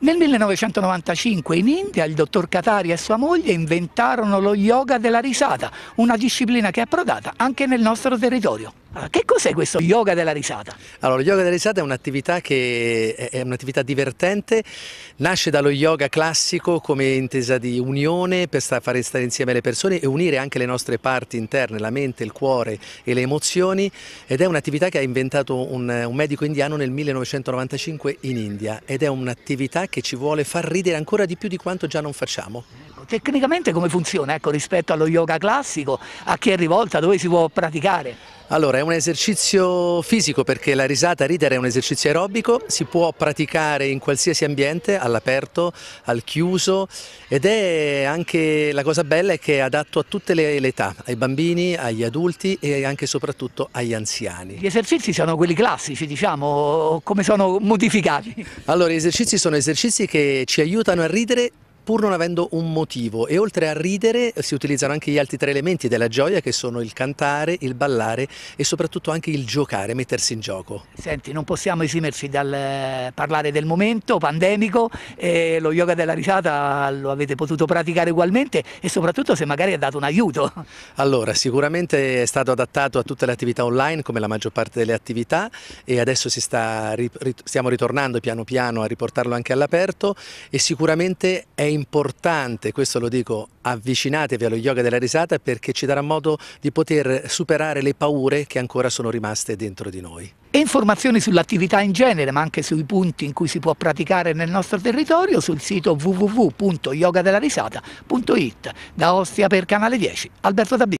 Nel 1995 in India il dottor Katari e sua moglie inventarono lo yoga della risata, una disciplina che è approdata anche nel nostro territorio. Ah, che cos'è questo yoga della risata? Allora, lo yoga della risata è un'attività che è un'attività divertente, nasce dallo yoga classico come intesa di unione per fare stare insieme le persone e unire anche le nostre parti interne, la mente, il cuore e le emozioni ed è un'attività che ha inventato un, un medico indiano nel 1995 in India ed è un'attività che ci vuole far ridere ancora di più di quanto già non facciamo. Tecnicamente come funziona ecco, rispetto allo yoga classico? A chi è rivolta? Dove si può praticare? Allora, è un esercizio fisico perché la risata, ridere è un esercizio aerobico, si può praticare in qualsiasi ambiente, all'aperto, al chiuso ed è anche la cosa bella è che è adatto a tutte le, età, ai bambini, agli adulti e anche e soprattutto agli anziani. Gli esercizi sono quelli classici, diciamo, come sono modificati? Allora, gli esercizi sono esercizi che ci aiutano a ridere pur non avendo un motivo e oltre a ridere eh, si utilizzano anche gli altri tre elementi della gioia che sono il cantare, il ballare e soprattutto anche il giocare, mettersi in gioco. Senti, non possiamo esimerci dal eh, parlare del momento pandemico, e eh, lo yoga della risata lo avete potuto praticare ugualmente e soprattutto se magari ha dato un aiuto. Allora, sicuramente è stato adattato a tutte le attività online come la maggior parte delle attività e adesso si sta, stiamo ritornando piano piano a riportarlo anche all'aperto e sicuramente è importante importante, questo lo dico, avvicinatevi allo yoga della risata perché ci darà modo di poter superare le paure che ancora sono rimaste dentro di noi. E informazioni sull'attività in genere, ma anche sui punti in cui si può praticare nel nostro territorio sul sito www.yogadellarisata.it. Da Ostia per Canale 10, Alberto Tabini.